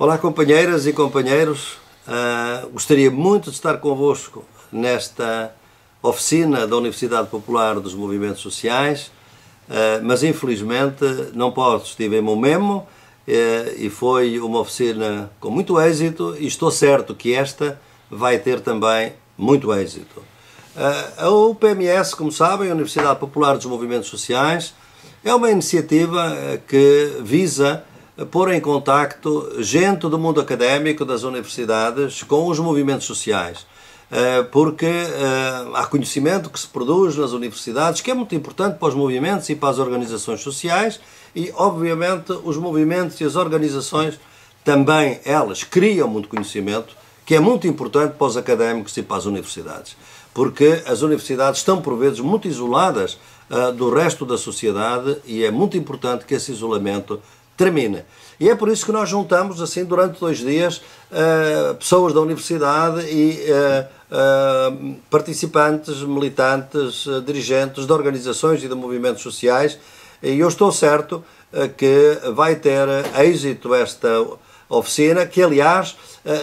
Olá, companheiras e companheiros. Uh, gostaria muito de estar convosco nesta oficina da Universidade Popular dos Movimentos Sociais, uh, mas infelizmente não posso. Estive em Momemo uh, e foi uma oficina com muito êxito e estou certo que esta vai ter também muito êxito. Uh, a UPMS, como sabem, a Universidade Popular dos Movimentos Sociais, é uma iniciativa que visa pôr em contacto gente do mundo académico, das universidades, com os movimentos sociais. Eh, porque eh, há conhecimento que se produz nas universidades que é muito importante para os movimentos e para as organizações sociais, e obviamente os movimentos e as organizações também elas criam muito conhecimento que é muito importante para os académicos e para as universidades, porque as universidades estão por vezes muito isoladas uh, do resto da sociedade e é muito importante que esse isolamento termina E é por isso que nós juntamos, assim, durante dois dias, uh, pessoas da universidade e uh, uh, participantes, militantes, dirigentes de organizações e de movimentos sociais. E eu estou certo que vai ter êxito esta oficina, que aliás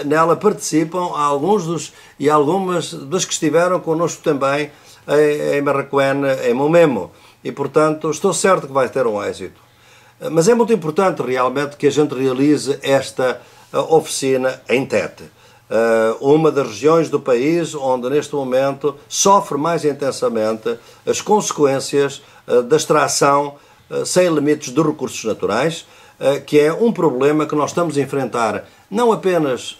nela participam alguns dos e algumas das que estiveram connosco também em Marraquena, em Momemo. E portanto estou certo que vai ter um êxito. Eh, mas é muito importante realmente que a gente realize esta eh, oficina em Tete, eh, uma das regiões do país onde neste momento sofre mais intensamente as consequências da extração sem limites de recursos naturais, que é um problema que nós estamos a enfrentar não apenas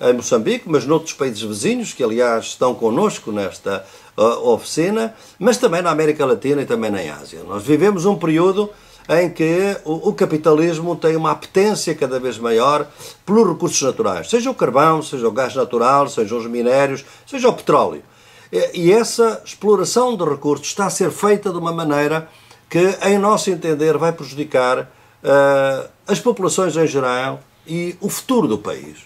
em Moçambique, mas noutros países vizinhos, que aliás estão connosco nesta oficina, mas também na América Latina e também na Ásia. Nós vivemos um período em que o, capitalismo tem uma apetência cada vez maior pelos recursos naturais, seja o carvão, seja o gás natural, seja os minérios, seja o petróleo. E essa exploração de recursos está a ser feita de uma maneira que, em nosso entender, vai prejudicar uh, as populações em geral e o futuro do país.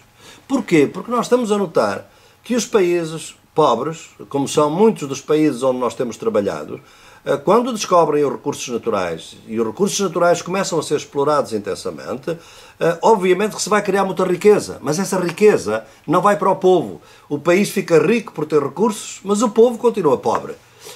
Porquê? Porque nós estamos a notar que os países pobres, como são muitos dos países onde nós temos trabalhado, eh, quando descobrem os recursos naturais e os recursos naturais começam a ser explorados intensamente, eh, obviamente que se vai criar muita riqueza, mas essa riqueza não vai para o povo. O país fica rico por ter recursos, mas o povo continua pobre.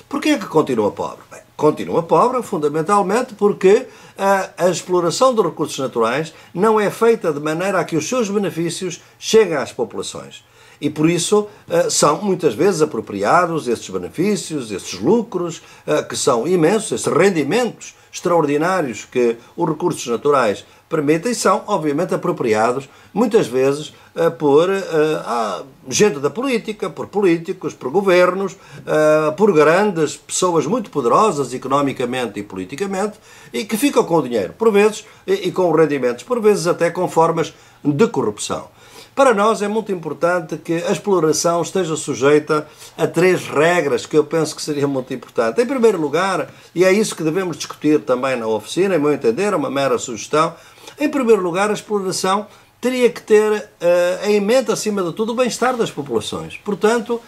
Porquê é que continua pobre? Bem, continua pobre fundamentalmente porque a, eh, a, exploração dos recursos naturais não é feita de maneira a que os seus benefícios cheguem às populações. E por isso eh, são muitas vezes apropriados esses benefícios, esses lucros, eh, que são imensos, esses rendimentos extraordinários que os recursos naturais permitem, são obviamente apropriados muitas vezes eh, por gente da política, por políticos, por governos, por grandes pessoas muito poderosas economicamente e politicamente e que ficam com o dinheiro, por vezes, e com rendimentos, por vezes até com formas de corrupção. Para nós é muito importante que a exploração esteja sujeita a três regras que eu penso que seria muito importante. Em primeiro lugar, e é isso que devemos discutir também na oficina, em meu entender, é uma mera sugestão, em primeiro lugar, a exploração teria que ter uh, em mente, acima de tudo, o bem-estar das populações. Portanto, uh,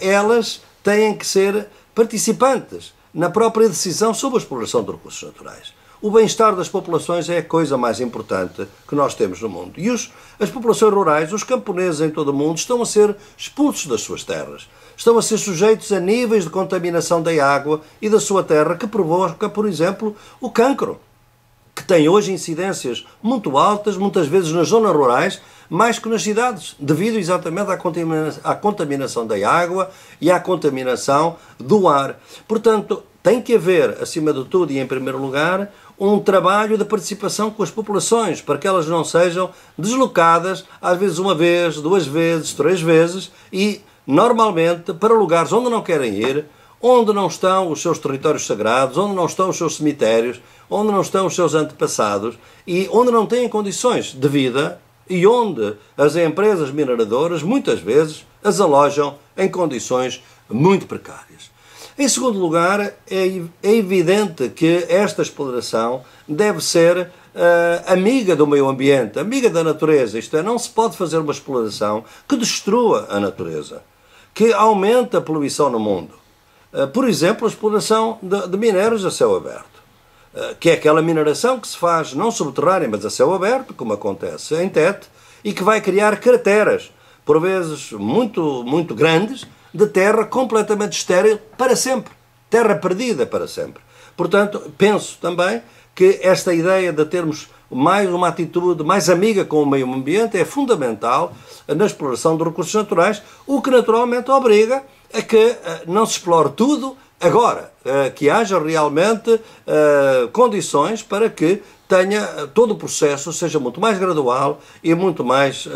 elas têm que ser participantes na própria decisão sobre a exploração de recursos naturais. O bem-estar das populações é a coisa mais importante que nós temos no mundo. E os, as populações rurais, os camponeses em todo o mundo, estão a ser expulsos das suas terras. Estão a ser sujeitos a níveis de contaminação da água e da sua terra que provoca, por exemplo, o cancro, que tem hoje incidências muito altas, muitas vezes nas zonas rurais, mais que nas cidades, devido exatamente à contaminação, à contaminação da água e à contaminação do ar. Portanto, tem que haver, acima de tudo e em primeiro lugar, um trabalho de participação com as populações, para que elas não sejam deslocadas, às vezes uma vez, duas vezes, três vezes, e normalmente para lugares onde não querem ir, onde não estão os seus territórios sagrados, onde não estão os seus cemitérios, onde não estão os seus antepassados e onde não têm condições de vida e onde as empresas mineradoras muitas vezes as alojam em condições muito precárias. Em segundo lugar, é, é evidente que esta exploração deve ser Uh, amiga do meio ambiente, amiga da natureza. Isto é, não se pode fazer uma exploração que destrua a natureza, que aumente a poluição no mundo. Uh, por exemplo, a exploração de, de minérios a céu aberto, eh, que é aquela mineração que se faz não subterrânea, mas a céu aberto, como acontece em Tete, e que vai criar crateras, por vezes muito, muito grandes, de terra completamente estéril para sempre. Terra perdida para sempre. Portanto, penso também que esta ideia de termos mais uma atitude mais amiga com o meio ambiente é fundamental na exploração de recursos naturais, o que naturalmente obriga a que eh, não se explore tudo agora, eh, que haja realmente eh, condições para que tenha todo o processo seja muito mais gradual e muito mais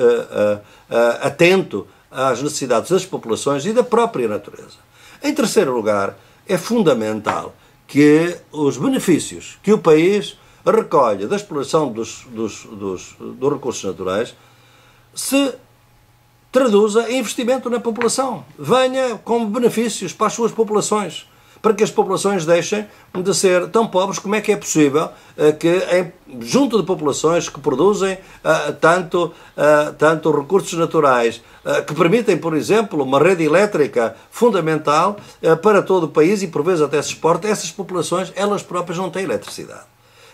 atento às necessidades das populações e da própria natureza. Em terceiro lugar, é fundamental que os benefícios que o país recolhe da exploração dos, dos, dos, dos recursos naturais se traduza em investimento na população. Venha com benefícios para as suas populações para que as populações deixem de ser tão pobres como é que é possível eh, que em junto de populações que produzem uh, tanto, uh, tanto recursos naturais, uh, que permitem, por exemplo, uma rede elétrica fundamental para todo o país e por vezes até se exporta, essas populações, elas próprias não têm eletricidade.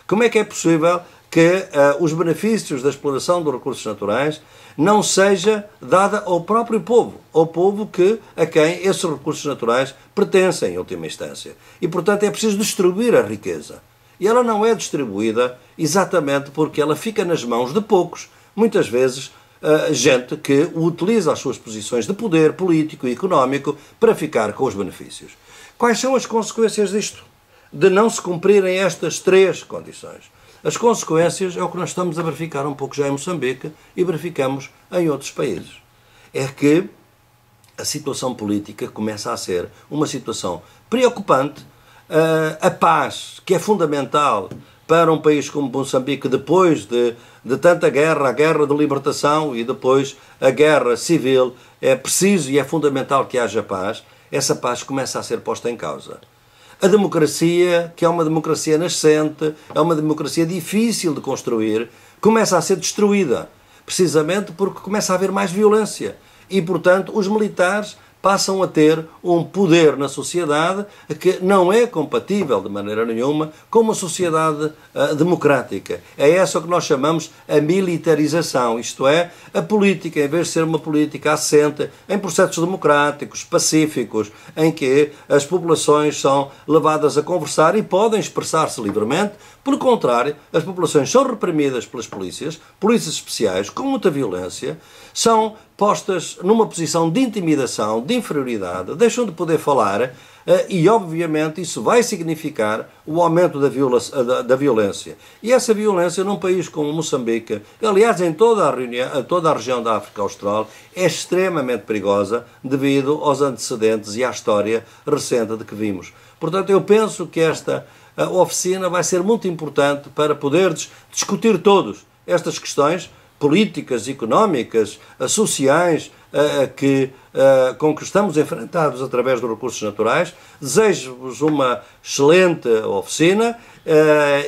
Como é que é possível que os benefícios da exploração dos recursos naturais não seja dada ao próprio povo, ao povo que, a quem esses recursos naturais pertencem, em última instância. E, portanto, é preciso distribuir a riqueza. E ela não é distribuída exatamente porque ela fica nas mãos de poucos, muitas vezes eh, gente que utiliza as suas posições de poder político e económico para ficar com os benefícios. Quais são as consequências disto? De não se cumprirem estas três condições. As consequências é o que nós estamos a verificar um pouco já em Moçambique e verificamos em outros países. É que a situação política começa a ser uma situação preocupante ah, a paz, que é fundamental para um país como Moçambique, depois de, de tanta guerra, a guerra de libertação e depois a guerra civil, é preciso e é fundamental que haja paz. Essa paz começa a ser posta em causa. A democracia, que é uma democracia nascente, é uma democracia difícil de construir, começa a ser destruída, precisamente porque começa a haver mais violência. E, portanto, os militares passam a ter um poder na sociedade que não é compatível de maneira nenhuma com uma sociedade uh, democrática. É essa que nós chamamos a militarização, isto é, a política, em vez de ser uma política assente em processos democráticos, pacíficos, em que as populações são levadas a conversar e podem expressar-se livremente, pelo contrário, as populações são reprimidas pelas polícias, polícias especiais, com muita violência, são postas numa posição de intimidação, de inferioridade, deixam de poder falar eh, e, obviamente, isso vai significar o aumento da, viola, da, da, violência. E essa violência, num país como Moçambique, aliás, em toda a, reunião, toda a região da África Austral, é extremamente perigosa devido aos antecedentes e à história recente de que vimos. Portanto, eu penso que esta eh, oficina vai ser muito importante para poder discutir todos estas questões políticas, económicas, eh, sociais eh, eh, que, com que estamos enfrentados através dos recursos naturais. Desejo-vos uma excelente oficina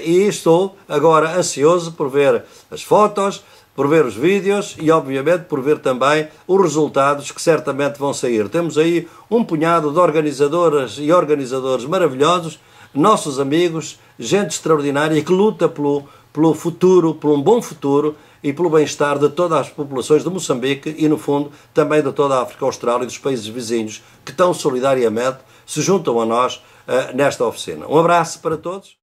e estou agora ansioso por ver as fotos, por ver os vídeos e, obviamente, por ver também os resultados que certamente vão sair. Temos aí um punhado de organizadoras e organizadores maravilhosos, nossos amigos, gente extraordinária que luta pelo, pelo futuro, por um bom futuro e pelo bem-estar de todas as populações de Moçambique e, no fundo, também de toda a África Austral e dos países vizinhos que tão solidariamente se juntam a nós uh, nesta oficina. Um abraço para todos.